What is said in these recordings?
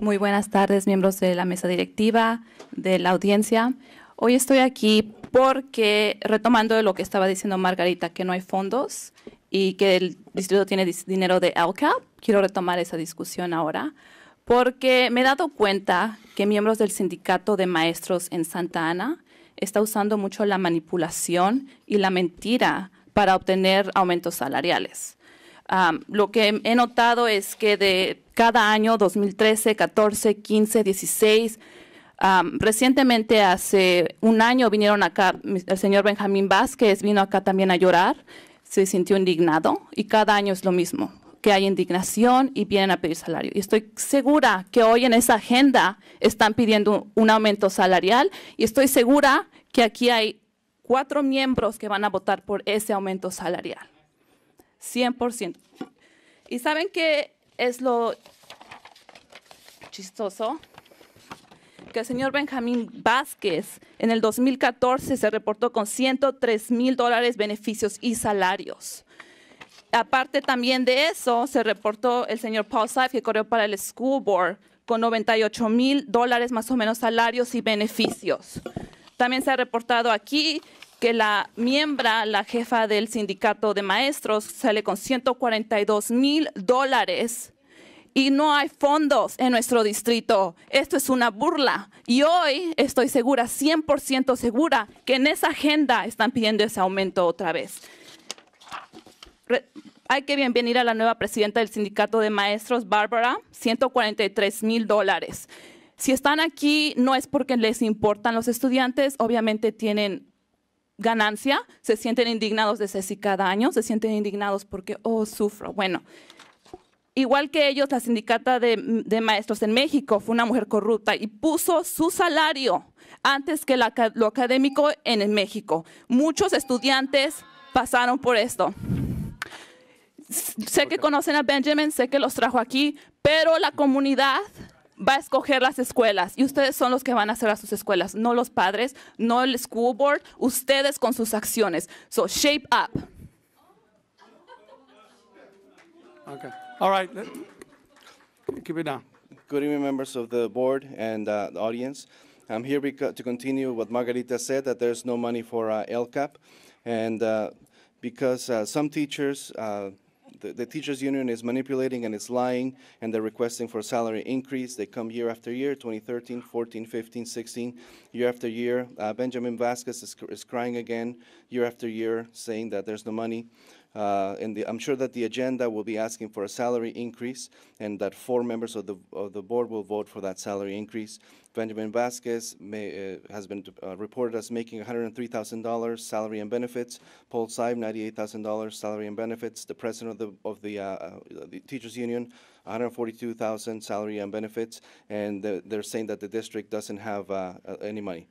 Muy buenas tardes, miembros de la mesa directiva, de la audiencia. Hoy estoy aquí porque, retomando lo que estaba diciendo Margarita, que no hay fondos y que el distrito tiene dinero de ALCAP, quiero retomar esa discusión ahora, porque me he dado cuenta que miembros del sindicato de maestros en Santa Ana está usando mucho la manipulación y la mentira para obtener aumentos salariales lo que he notado es que de cada año, 2013, 14, 15, 16, recientemente hace un año vinieron acá, el señor Benjamín Vázquez vino acá también a llorar, se sintió indignado y cada año es lo mismo, que hay indignación y vienen a pedir salario. Y estoy segura que hoy en esa agenda están pidiendo un aumento salarial y estoy segura que aquí hay cuatro miembros que van a votar por ese aumento salarial. 100%. ¿Y saben qué es lo chistoso? Que el señor Benjamín Vázquez en el 2014 se reportó con 103 mil dólares beneficios y salarios. Aparte también de eso, se reportó el señor Paul Saif que corrió para el School Board con 98 mil dólares más o menos salarios y beneficios. También se ha reportado aquí que la miembra, la jefa del sindicato de maestros, sale con 142 mil dólares y no hay fondos en nuestro distrito. Esto es una burla. Y hoy estoy segura, 100% segura, que en esa agenda están pidiendo ese aumento otra vez. hay que bienvenir a la nueva presidenta del sindicato de maestros, Bárbara, 143 mil dólares. Si están aquí no es porque les importan los estudiantes, obviamente tienen ganancia, se sienten indignados de sí cada año, se sienten indignados porque, oh, sufro. Bueno, igual que ellos, la sindicata de, maestros en México fue una mujer corrupta y puso su salario antes que lo académico en México. Muchos estudiantes pasaron por esto. Sé que conocen a Benjamin, sé que los trajo aquí, pero la comunidad va a escoger las escuelas y ustedes son los que van a hacer a sus escuelas, no los padres, no el school board, ustedes con sus acciones. So shape up. Okay. All right. Keep it down. Good evening, members of the board and uh, the audience. I'm here to continue what Margarita said that there's no money for uh, LCAP, and uh, because uh, some teachers uh, the, the, teachers union is manipulating and it's lying and they're requesting for a salary increase. They come year after year, 2013, 14, 15, 16, year after year. Uh, Benjamin Vasquez is, is crying again year after year saying that there's no money. Uh, and the, I'm sure that the agenda will be asking for a salary increase and that four members of the, of the board will vote for that salary increase. Benjamin Vasquez may, uh, has been uh, reported as making $103,000 salary and benefits. Paul Seib, $98,000 salary and benefits. The president of the, of the, uh, uh the teachers union, 142,000 salary and benefits. And they're saying that the district doesn't have uh, uh, any money.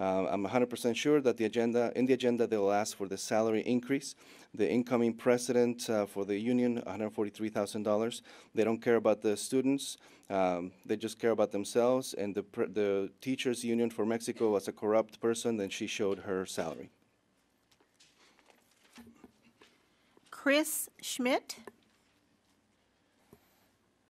Uh, I'm 100% sure that the agenda, in the agenda, they'll ask for the salary increase. The incoming president uh, for the union, $143,000. They don't care about the students. Um, they just care about themselves. And the, the teachers union for Mexico was a corrupt person, and she showed her salary. Chris Schmidt.